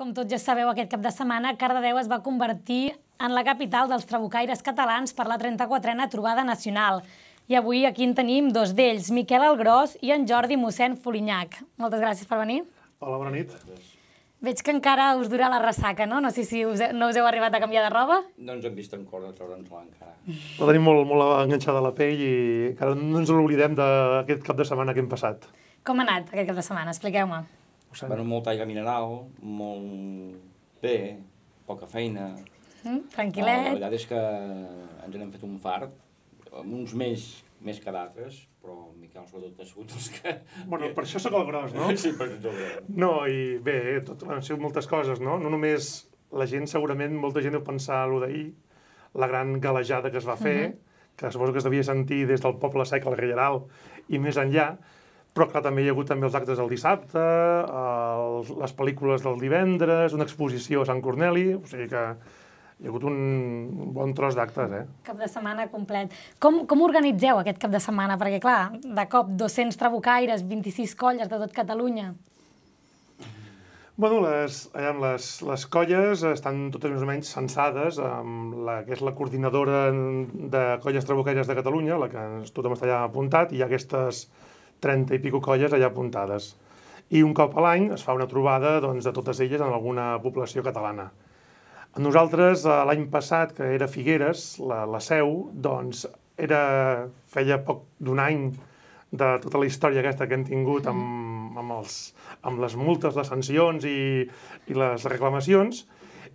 Com tots ja sabeu, aquest cap de setmana Cardedeu es va convertir en la capital dels trabucaires catalans per la 34a trobada nacional. I avui aquí en tenim dos d'ells, Miquel Algros i en Jordi mossèn Folinyac. Moltes gràcies per venir. Hola, bona nit. Veig que encara us dura la ressaca, no? No sé si us, no us heu arribat a canviar de roba. No ens doncs hem vist en cor de treure'ns-la encara. La tenim molt, molt enganxada a la pell i encara no ens l'oblidem d'aquest cap de setmana que hem passat. Com ha anat aquest cap de setmana? Expliqueu-me. Bueno, molta aigua mineral, molt bé, poca feina. Mm, tranquil·let. Ah, la veritat és que ens n'hem fet un fart, amb uns més, més que d'altres, però Miquel sobretot ha sigut els que... Bueno, per això sóc el gros, no? sí, per això No, i bé, tot, han sigut moltes coses, no? No només la gent, segurament, molta gent deu pensar a d'ahir, la gran galejada que es va fer, mm -hmm. que suposo que es devia sentir des del poble sec al Reial i més enllà, però clar, també hi ha hagut també els actes del dissabte, els, les pel·lícules del divendres, una exposició a Sant Corneli, o sigui que hi ha hagut un bon tros d'actes, eh? Cap de setmana complet. Com, com organitzeu aquest cap de setmana? Perquè, clar, de cop 200 trabucaires, 26 colles de tot Catalunya. Bueno, les, les, les colles estan totes més o menys censades amb la que és la coordinadora de colles trabucaires de Catalunya, la que tothom està allà apuntat, i hi ha aquestes, 30 i pico colles allà apuntades. I un cop a l'any es fa una trobada doncs, de totes elles en alguna població catalana. Nosaltres, eh, l'any passat, que era Figueres, la, la seu, doncs, era, feia poc d'un any de tota la història aquesta que hem tingut amb, amb, els, amb les multes, les sancions i, i les reclamacions,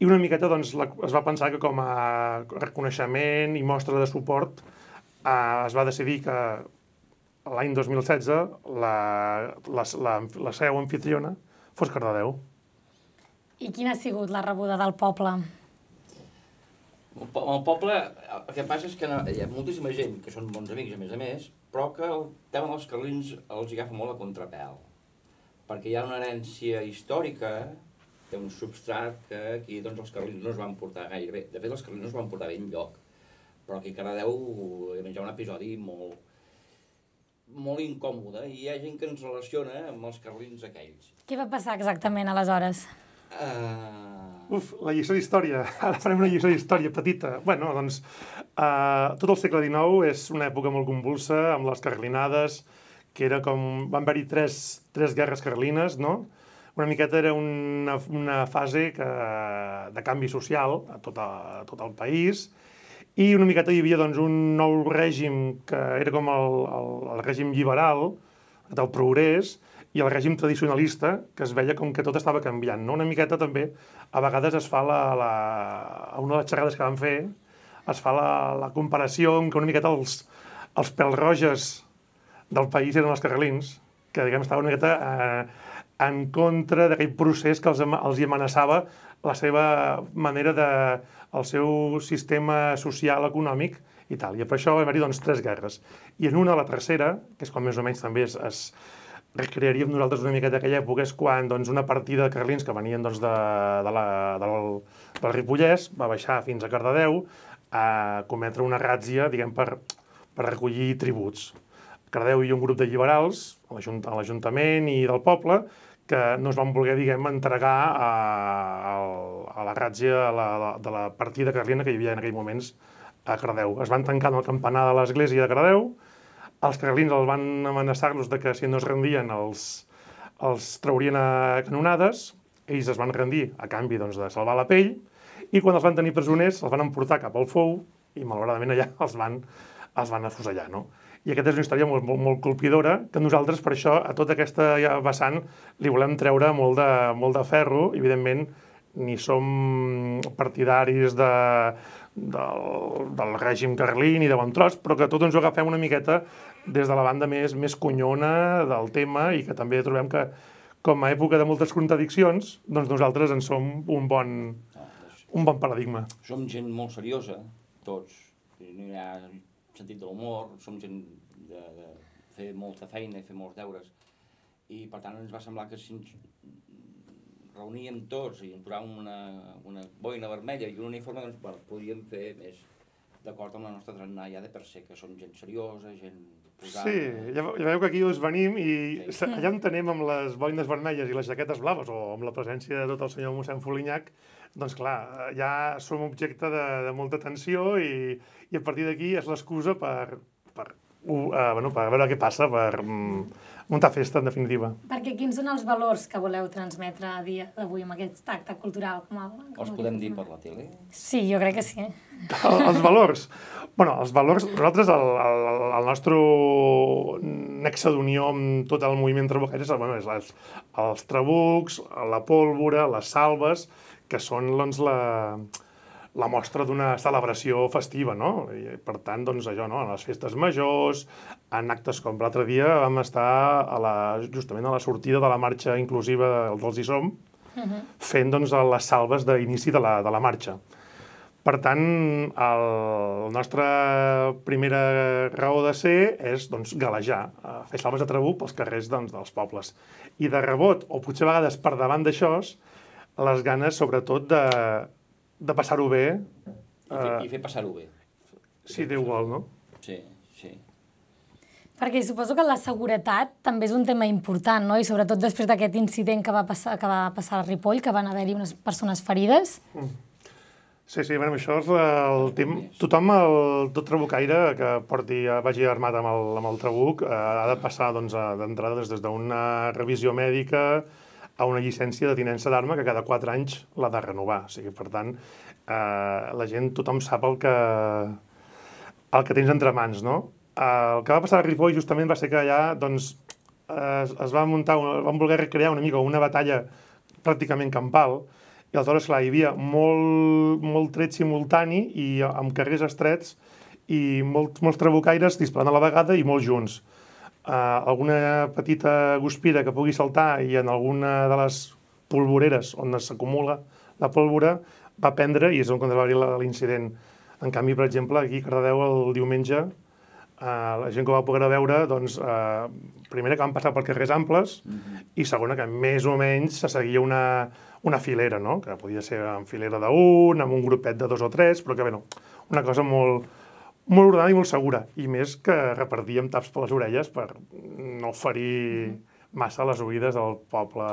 i una miqueta doncs, la, es va pensar que com a reconeixement i mostra de suport eh, es va decidir que l'any 2016 la, la, la, la seu anfitriona fos Cardedeu. I quina ha sigut la rebuda del poble? El, el poble, el que passa és que hi ha moltíssima gent que són bons amics, a més a més, però que el tema dels carlins els agafa molt a contrapèl. Perquè hi ha una herència històrica, té un substrat que aquí doncs, els carlins no es van portar gaire bé. De fet, els carlins no es van portar bé lloc, però aquí a Cardedeu hi ha un episodi molt, molt incòmode i hi ha gent que ens relaciona amb els carlins aquells. Què va passar exactament aleshores? Uh... Uf, la lliçó d'història. Ara farem una lliçó d'història petita. bueno, doncs, uh, tot el segle XIX és una època molt convulsa, amb les carlinades, que era com... Van haver-hi tres, tres guerres carlines, no? Una miqueta era una, una fase que, de canvi social a tot, a, a tot el país, i una miqueta hi havia doncs, un nou règim que era com el, el, el règim liberal, del progrés, i el règim tradicionalista, que es veia com que tot estava canviant. No? Una miqueta també, a vegades es fa la, la, a una de les xerrades que vam fer, es fa la, la comparació amb que una miqueta els, els pèls roges del país eren els carrelins, que diguem, estava una miqueta eh, en contra d'aquell procés que els, els hi amenaçava la seva manera de... el seu sistema social, econòmic i tal. I per això va haver-hi doncs, tres guerres. I en una, la tercera, que és quan més o menys també es, es recrearia amb nosaltres una miqueta d'aquella època, és quan doncs, una partida de carlins que venien doncs, de, de la, del, del Ripollès va baixar fins a Cardedeu a cometre una ràtzia, diguem, per, per recollir tributs. Cardeu i un grup de liberals a l'Ajuntament i del poble que no es van voler, diguem, entregar a, a la ràtzia la, la, de la partida carlina que hi havia en aquells moments a Cardeu. Es van tancar en el campanar de l'església de Cardeu, els carlins els van amenaçar-los doncs, de que si no es rendien els, els traurien a canonades, ells es van rendir a canvi doncs, de salvar la pell, i quan els van tenir presoners els van emportar cap al fou i malauradament allà els van, els van afusellar. No? i aquesta és una història molt, molt, molt colpidora, que nosaltres per això a tota aquesta ja vessant li volem treure molt de, molt de ferro, evidentment ni som partidaris de, del, del règim carlí ni de bon tros, però que tot ens ho agafem una miqueta des de la banda més, més conyona del tema i que també trobem que com a època de moltes contradiccions, doncs nosaltres en som un bon, un bon paradigma. Som gent molt seriosa, tots. No hi ha sentit de l'humor, som gent de, de fer molta feina i fer molts deures, i per tant ens va semblar que si ens reuníem tots i ens posàvem una, una boina vermella i un uniforme, doncs bueno, podíem fer més d'acord amb la nostra trannà ja de per ser, que som gent seriosa, gent posada... Sí, ja, ja veieu que aquí us venim i sí. allà on tenem amb les boines vermelles i les jaquetes blaves, o amb la presència de tot el senyor mossèn Folinyac, doncs clar, eh, ja som objecte de, de molta tensió i, i a partir d'aquí és l'excusa per, per, uh, bueno, per veure què passa, per um, muntar festa, en definitiva. Perquè quins són els valors que voleu transmetre a dia d'avui amb aquest acte cultural? Com el, com els podem dir per la tele? Sí, jo crec que sí. Eh? El, els valors? bueno, els valors, nosaltres, el, el, el nostre nexe d'unió amb tot el moviment trabuquer és, bueno, és les, els trabucs, la pólvora, les salves, que són doncs, la, la mostra d'una celebració festiva, no? I, per tant, doncs, allò, no? En les festes majors, en actes com l'altre dia vam estar a la, justament a la sortida de la marxa inclusiva dels ISOM, uh mhm. -huh. fent doncs, les salves d'inici de, la, de la marxa. Per tant, el, la nostra primera raó de ser és doncs, galejar, eh, fer salves de trabuc pels carrers doncs, dels pobles. I de rebot, o potser a vegades per davant d'això, les ganes, sobretot, de, de passar-ho bé. I fer, eh, i fer passar-ho bé. Sí, Déu vol, no? Sí, sí. Perquè suposo que la seguretat també és un tema important, no? I sobretot després d'aquest incident que va, passar, que va passar a Ripoll, que van haver-hi unes persones ferides. Mm. Sí, sí, bueno, això és el tema... Tothom, el, tot trabucaire que porti, vagi armat amb el, amb el trabuc, eh, ha de passar doncs, d'entrada doncs, des d'una revisió mèdica, a una llicència de tinença d'arma que cada 4 anys l'ha de renovar. O sigui, per tant, eh, la gent, tothom sap el que, el que tens entre mans, no? Eh, el que va passar a Ripoll justament va ser que allà doncs, es, es va muntar, van voler recrear una mica una batalla pràcticament campal, i aleshores, clar, hi havia molt, molt tret simultani i amb carrers estrets i molt, molts trabucaires disparant a la vegada i molt junts eh, alguna petita guspira que pugui saltar i en alguna de les polvoreres on s'acumula la pólvora va prendre i és on va haver l'incident. En canvi, per exemple, aquí a Cardedeu el diumenge eh, la gent que va poder veure, doncs, eh, primera que van passar per carrers amples mm -hmm. i segona que més o menys se seguia una, una filera, no? que podia ser en filera d'un, amb un grupet de dos o tres, però que bé, no, una cosa molt, molt ordenada i molt segura. I més que repartíem taps per les orelles per no ferir mm-hmm. massa les oïdes del poble.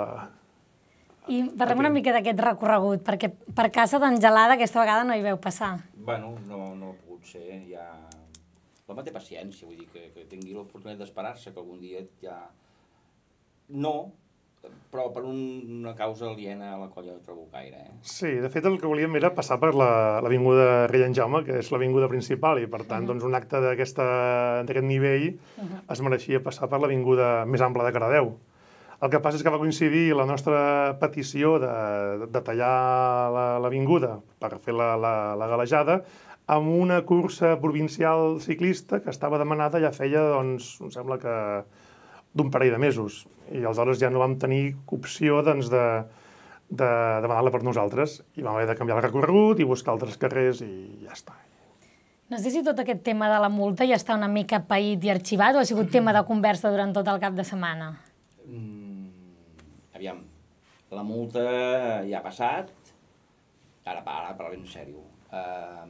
I parlem una mica d'aquest recorregut, perquè per casa d'Angelada aquesta vegada no hi veu passar. Bueno, no, no ha pogut ser, ja... L'home té paciència, vull dir que, que tingui l'oportunitat d'esperar-se que algun dia ja... No, però per un, una causa aliena a la colla de Trabucaire. Eh? Sí, de fet el que volíem era passar per l'avinguda la, Rei en Jaume, que és l'avinguda principal, i per tant uh -huh. doncs, un acte d'aquest nivell uh -huh. es mereixia passar per l'avinguda més ampla de Caradeu. El que passa és que va coincidir la nostra petició de, de tallar l'avinguda la, per fer la, la, la galejada amb una cursa provincial ciclista que estava demanada ja feia, doncs, em sembla que d'un parell de mesos. I aleshores ja no vam tenir opció doncs, de, de demanar-la per nosaltres. I vam haver de canviar el recorregut i buscar altres carrers i ja està. No sé si tot aquest tema de la multa ja està una mica paït i arxivat o ha sigut tema de conversa durant tot el cap de setmana? Mm, aviam, la multa ja ha passat, ara, ara parlem en sèrio. Uh,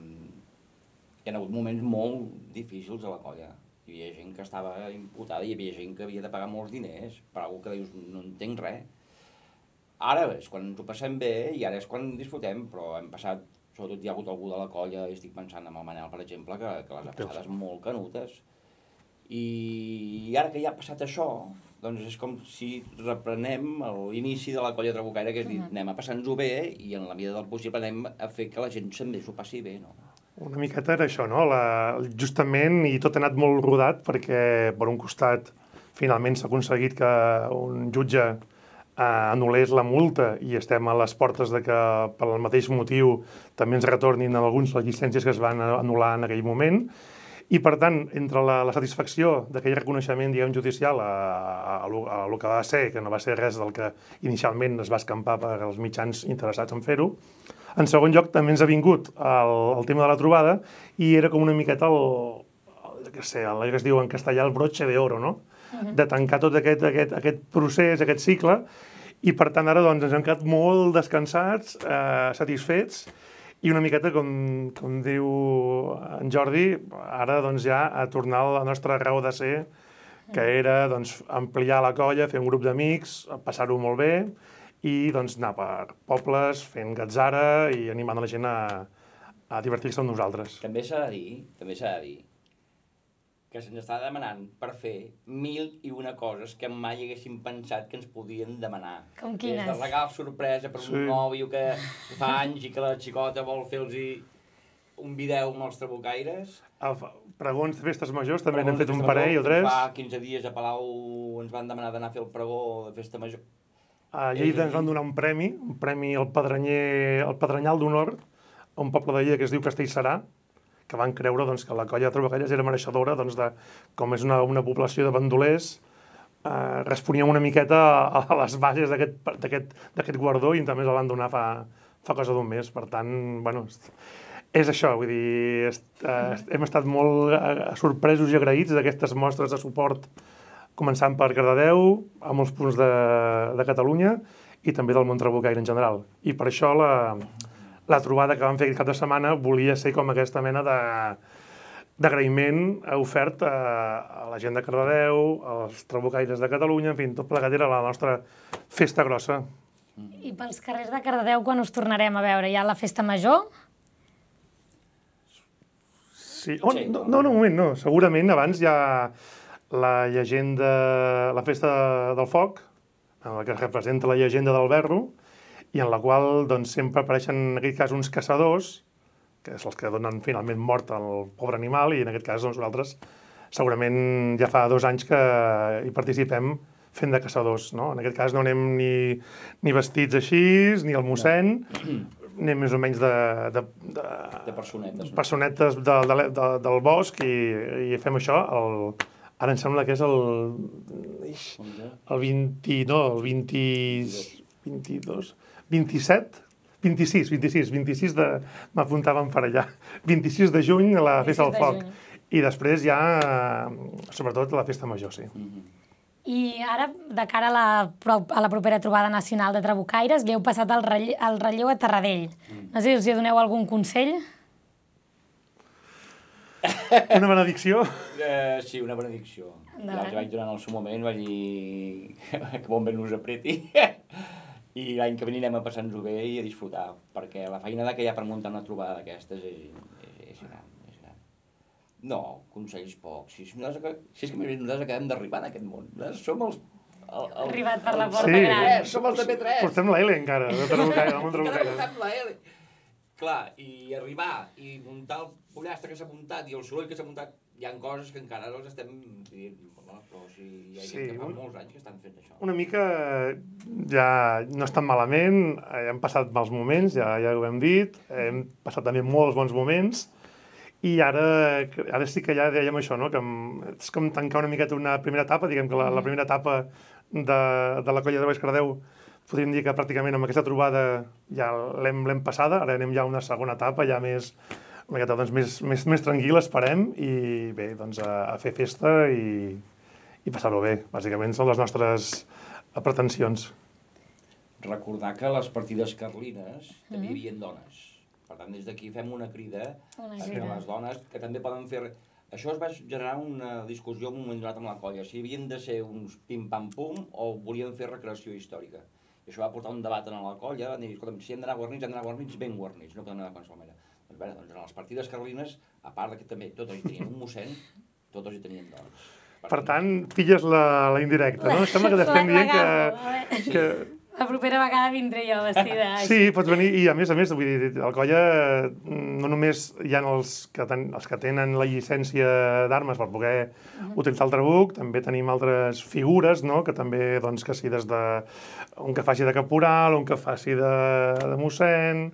hi ha hagut moments molt difícils a la colla hi havia gent que estava imputada, i hi havia gent que havia de pagar molts diners per algú que dius, no entenc res. Ara és quan ens ho passem bé i ara és quan disfrutem, però hem passat, sobretot hi ha hagut algú de la colla, i estic pensant en el Manel, per exemple, que, que les ha passades molt canutes. I, I ara que ja ha passat això, doncs és com si reprenem l'inici de la colla trabucaire, que és dir, anem a passar-nos-ho bé i en la mida del possible anem a fer que la gent també s'ho passi bé, no? Una miqueta era això, no? La, justament, i tot ha anat molt rodat perquè, per un costat, finalment s'ha aconseguit que un jutge eh, anul·lés la multa i estem a les portes de que, per el mateix motiu, també ens retornin alguns les llicències que es van anul·lar en aquell moment. I, per tant, entre la, la satisfacció d'aquell reconeixement, diguem, judicial a, a, a, a que va ser, que no va ser res del que inicialment es va escampar per als mitjans interessats en fer-ho, en segon lloc, també ens ha vingut el, el tema de la trobada i era com una miqueta el, el que sé, el que es diu en castellà el broche de oro, no? Uh -huh. de tancar tot aquest, aquest, aquest procés, aquest cicle, i per tant ara doncs, ens hem quedat molt descansats, eh, satisfets, i una miqueta, com, com diu en Jordi, ara doncs, ja a tornar a la nostra raó de ser, que era doncs, ampliar la colla, fer un grup d'amics, passar-ho molt bé, i doncs, anar per pobles fent gatzara i animant la gent a, a divertir-se amb nosaltres. També s'ha de dir, també s'ha de dir, que se'ns està demanant per fer mil i una coses que mai haguéssim pensat que ens podien demanar. Com quines? Des de regal sorpresa per sí. un nòvio que fa anys i que la xicota vol fer-los un vídeo amb els trabucaires. A pregons de festes majors també n'hem fet un parell o tres. Fa 15 dies a Palau ens van demanar d'anar a fer el pregó de festa major a Lleida ens van donar un premi, un premi al Pedranyer, al Pedrenyal d'Honor, a un poble de Lleida que es diu Castellserà, que van creure doncs, que la colla de Trobacalles era mereixedora, doncs, de, com és una, una població de bandolers, eh, responia una miqueta a, a les bases d'aquest guardó i també ens el van donar fa, fa cosa d'un mes. Per tant, bueno, és això, vull dir, est, eh, hem estat molt eh, sorpresos i agraïts d'aquestes mostres de suport començant per Gradadeu, a molts punts de, de Catalunya i també del món trabucaire en general. I per això la, la trobada que vam fer aquest cap de setmana volia ser com aquesta mena de d'agraïment ofert a, a la gent de Cardedeu, als trabucaires de Catalunya, en fi, tot plegat era la nostra festa grossa. I pels carrers de Cardedeu, quan us tornarem a veure? Hi ha la festa major? Sí. Oh, no, no, no, un moment, no. Segurament abans ja... Ha la llegenda, la festa del foc, en la que es representa la llegenda del Berro, i en la qual doncs, sempre apareixen, en aquest cas, uns caçadors, que és els que donen finalment mort al pobre animal, i en aquest cas doncs, nosaltres segurament ja fa dos anys que hi participem fent de caçadors. No? En aquest cas no anem ni, ni vestits així, ni el mossèn, no. anem més o menys de... De, de, de personetes. No? Personetes de, de, de, del bosc i, i fem això, el, Ara em sembla que és el... El 20... No, el 20... 22... 27? 26, 26, 26 de... M'apuntàvem per allà. 26 de juny a la Festa del Foc. Juny. I després ja, sobretot, la Festa Major, sí. Mm -hmm. I ara, de cara a la, a la propera trobada nacional de Trabucaires, li heu passat el relleu, el relleu a Tarradell. Mm. No sé si us hi doneu algun consell? Una benedicció? Eh, sí, una benedicció. L'altre any, durant el seu moment, vaig dir que bon vent us apreti. I l'any que venirem a passar-nos-ho bé i a disfrutar, perquè la feina que hi ha per muntar una trobada d'aquestes és, és, és gran, és gran. No, consells pocs. Si, és, si és que nosaltres acabem d'arribar en aquest món. Nosaltres som els el, el... Arribat per la porta sí. gran. Eh, som els de P3. Portem la L encara. De Trabucaire, de Trabucaire. Portem la L. Clar, i arribar i muntar el pollastre que s'ha muntat i el soroll que s'ha muntat, hi ha coses que encara no estem dient, no? però o si sigui, hi ha sí, gent que fa un... molts anys que estan fent això. Una mica ja no estan malament, ja eh, hem passat mals moments, ja, ja ho hem dit, hem passat també molts bons moments, i ara, ara sí que ja dèiem això, no? que és com tancar una miqueta una primera etapa, diguem que la, la mm. primera etapa de, de la colla de Baix Cardeu podríem dir que pràcticament amb aquesta trobada ja l'hem passada, ara anem ja a una segona etapa, ja més, una doncs, més, més, més tranquil, esperem, i bé, doncs a, a fer festa i, i passar-ho bé. Bàsicament són les nostres pretensions. Recordar que les partides carlines també hi havia dones. Per tant, des d'aquí fem una crida, una a les dones que també poden fer això es va generar una discussió un moment donat amb la colla, si havien de ser uns pim-pam-pum o volien fer recreació històrica. I això va portar un debat en la colla, van dir, escolta'm, si hem d'anar guarnits, hem d'anar guarnits ben guarnits, no podem anar de qualsevol manera. Doncs, bé, doncs en les partides carlines, a part que també totes hi tenien un mossèn, totes hi tenien dones. Per tant, pilles la, la indirecta, no? Sembla que t'estem dient que, que, la propera vegada vindré jo vestida ah, així. Sí, pots venir i a més a més, vull dir, al colla mm, no només hi ha els que, ten, els que tenen la llicència d'armes per poder uh -huh. utilitzar el trabuc, també tenim altres figures, no?, que també, doncs, que si des de... un que faci de caporal, un que faci de, de mossèn,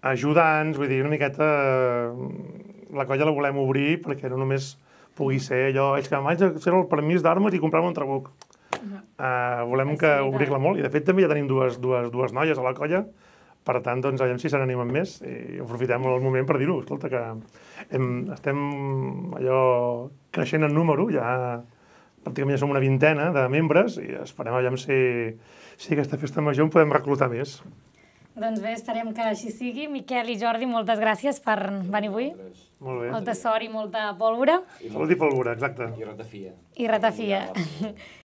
ajudants, vull dir, una miqueta mm, la colla la volem obrir perquè no només pugui ser allò, és que vaig a fer el permís d'armes i comprar-me un trabuc Uh, volem que obrir-la molt i de fet també ja tenim dues, dues, dues noies a la colla per tant, doncs, aviam si se n'animen més i aprofitem el moment per dir-ho. Escolta, que hem, estem allò creixent en número, ja pràcticament ja som una vintena de membres i esperem aviam si, si aquesta festa major en podem reclutar més. Doncs bé, esperem que així sigui. Miquel i Jordi, moltes gràcies per venir avui. Molt bé. Molta sort i molta pòlvora. I molt i pòlvora, exacte. I ratafia. I ratafia.